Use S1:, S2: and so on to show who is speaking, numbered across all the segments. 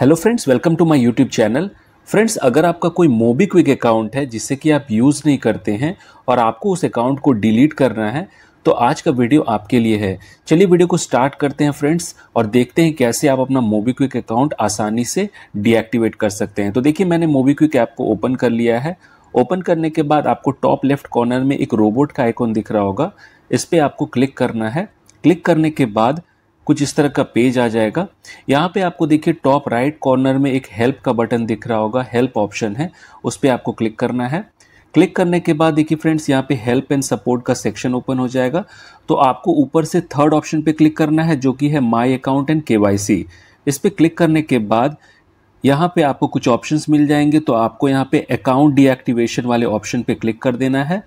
S1: hello friends welcome to my YouTube channel friends अगर आपका कोई मोबीक्विक अकाउंट है जिसे कि आप यूज़ नहीं करते हैं और आपको उस अकाउंट को डिलीट करना है तो आज का वीडियो आपके लिए है चलिए वीडियो को स्टार्ट करते हैं फ्रेंड्स और देखते हैं कैसे आप अपना मोबीक्विक अकाउंट आसानी से डीएक्टिवेट कर सकते हैं तो देखिए मैंने मोबीक्विक ऐप को ओपन कर लिया है ओपन करने के बाद आपको टॉप लेफ्ट कॉर्नर में एक रोबोट का आइकॉन दिख रहा होगा इस पर आपको क्लिक करना है क्लिक करने के बाद कुछ इस तरह का पेज आ जाएगा यहाँ पे आपको देखिए टॉप राइट कॉर्नर में एक हेल्प का बटन दिख रहा होगा हेल्प ऑप्शन है उस पर आपको क्लिक करना है क्लिक करने के बाद देखिए फ्रेंड्स यहाँ पे हेल्प एंड सपोर्ट का सेक्शन ओपन हो जाएगा तो आपको ऊपर से थर्ड ऑप्शन पे क्लिक करना है जो कि है माई अकाउंट एंड के इस पर क्लिक करने के बाद यहाँ पे आपको कुछ ऑप्शंस मिल जाएंगे तो आपको यहाँ पे अकाउंट डीएक्टिवेशन वाले ऑप्शन पे क्लिक कर देना है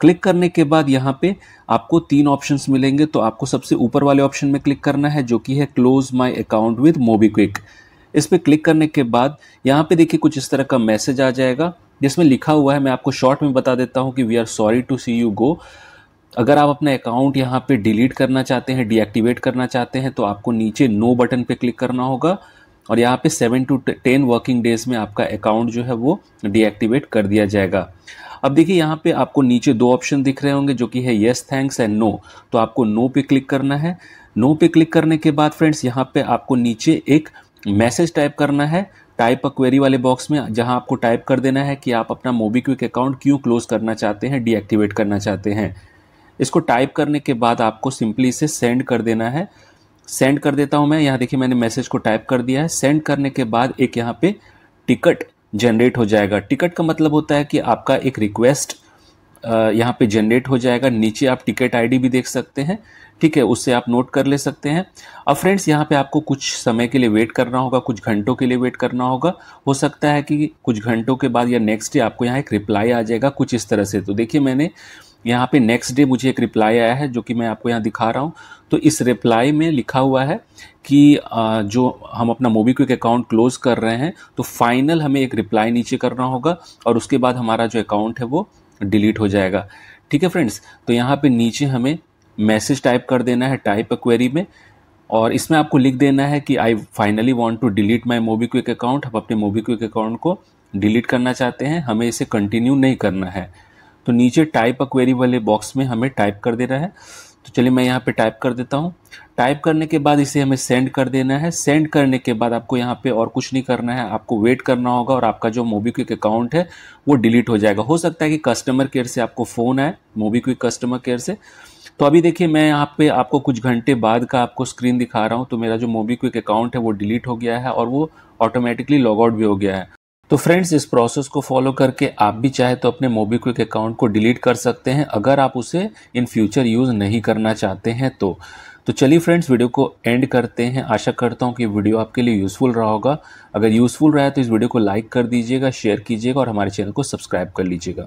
S1: क्लिक करने के बाद यहाँ पे आपको तीन ऑप्शंस मिलेंगे तो आपको सबसे ऊपर वाले ऑप्शन में क्लिक करना है जो कि है close my account with MobiKwik इस पर क्लिक करने के बाद यहाँ पे देखिए कुछ इस तरह का मैसेज आ जाएगा जिसमें लिखा हुआ है मैं आपको शॉर्ट में बता देता हूँ कि we are sorry to see you go अगर आप अपना अकाउंट यहाँ पे डिलीट करना चाहते हैं डीएक्टिवेट करना चाहते हैं तो आपको नीचे नो बटन पे क्लिक करना होगा और यहाँ पे seven to ten working days में आपका अकाउंट जो है वो डीएक्टिवेट कर दिया जाएगा अब देखिए यहाँ पे आपको नीचे दो ऑप्शन दिख रहे होंगे जो कि है येस थैंक्स एंड नो तो आपको नो पे क्लिक करना है नो पे क्लिक करने के बाद फ्रेंड्स यहाँ पे आपको नीचे एक मैसेज टाइप करना है टाइप अ क्वेरी वाले बॉक्स में जहां आपको टाइप कर देना है कि आप अपना मोबीक्विक अकाउंट क्यों क्लोज करना चाहते हैं डीएक्टिवेट करना चाहते हैं इसको टाइप करने के बाद आपको सिंपली इसे सेंड कर देना है सेंड कर देता हूं मैं यहाँ देखिए मैंने मैसेज को टाइप कर दिया है सेंड करने के बाद एक यहाँ पे टिकट जनरेट हो जाएगा टिकट का मतलब होता है कि आपका एक रिक्वेस्ट यहाँ पे जनरेट हो जाएगा नीचे आप टिकट आईडी भी देख सकते हैं ठीक है उससे आप नोट कर ले सकते हैं अब फ्रेंड्स यहाँ पे आपको कुछ समय के लिए वेट करना होगा कुछ घंटों के लिए वेट करना होगा हो सकता है कि कुछ घंटों के बाद या नेक्स्ट डे आपको यहाँ एक रिप्लाई आ जाएगा कुछ इस तरह से तो देखिए मैंने यहाँ पे नेक्स्ट डे मुझे एक रिप्लाई आया है जो कि मैं आपको यहाँ दिखा रहा हूँ तो इस रिप्लाई में लिखा हुआ है कि जो हम अपना मोबीक्विक अकाउंट क्लोज कर रहे हैं तो फाइनल हमें एक रिप्लाई नीचे करना होगा और उसके बाद हमारा जो अकाउंट है वो डिलीट हो जाएगा ठीक है फ्रेंड्स तो यहाँ पे नीचे हमें मैसेज टाइप कर देना है टाइप क्वेरी में और इसमें आपको लिख देना है कि I finally want to delete my MobiKwik account हम अपने मोबीक्विक अकाउंट को डिलीट करना चाहते हैं हमें इसे कंटिन्यू नहीं करना है तो नीचे टाइप अ क्वेरी वाले बॉक्स में हमें टाइप कर देना है तो चलिए मैं यहाँ पे टाइप कर देता हूँ टाइप करने के बाद इसे हमें सेंड कर देना है सेंड करने के बाद आपको यहाँ पे और कुछ नहीं करना है आपको वेट करना होगा और आपका जो मोबीक्विक अकाउंट है वो डिलीट हो जाएगा हो सकता है कि कस्टमर केयर से आपको फ़ोन आए मोबीक्विक कस्टमर केयर से तो अभी देखिए मैं यहाँ पे आपको कुछ घंटे बाद का आपको स्क्रीन दिखा रहा हूँ तो मेरा जो मोबीक्विक अकाउंट है वो डिलीट हो गया है और वो ऑटोमेटिकली लॉग आउट भी हो गया है तो फ्रेंड्स इस प्रोसेस को फॉलो करके आप भी चाहे तो अपने मोबीक्विक अकाउंट को डिलीट कर सकते हैं अगर आप उसे इन फ्यूचर यूज़ नहीं करना चाहते हैं तो तो चलिए फ्रेंड्स वीडियो को एंड करते हैं आशा करता हूँ कि वीडियो आपके लिए यूज़फुल रहा होगा अगर यूज़फुल रहा है तो इस वीडियो को लाइक कर दीजिएगा शेयर कीजिएगा और हमारे चैनल को सब्सक्राइब कर लीजिएगा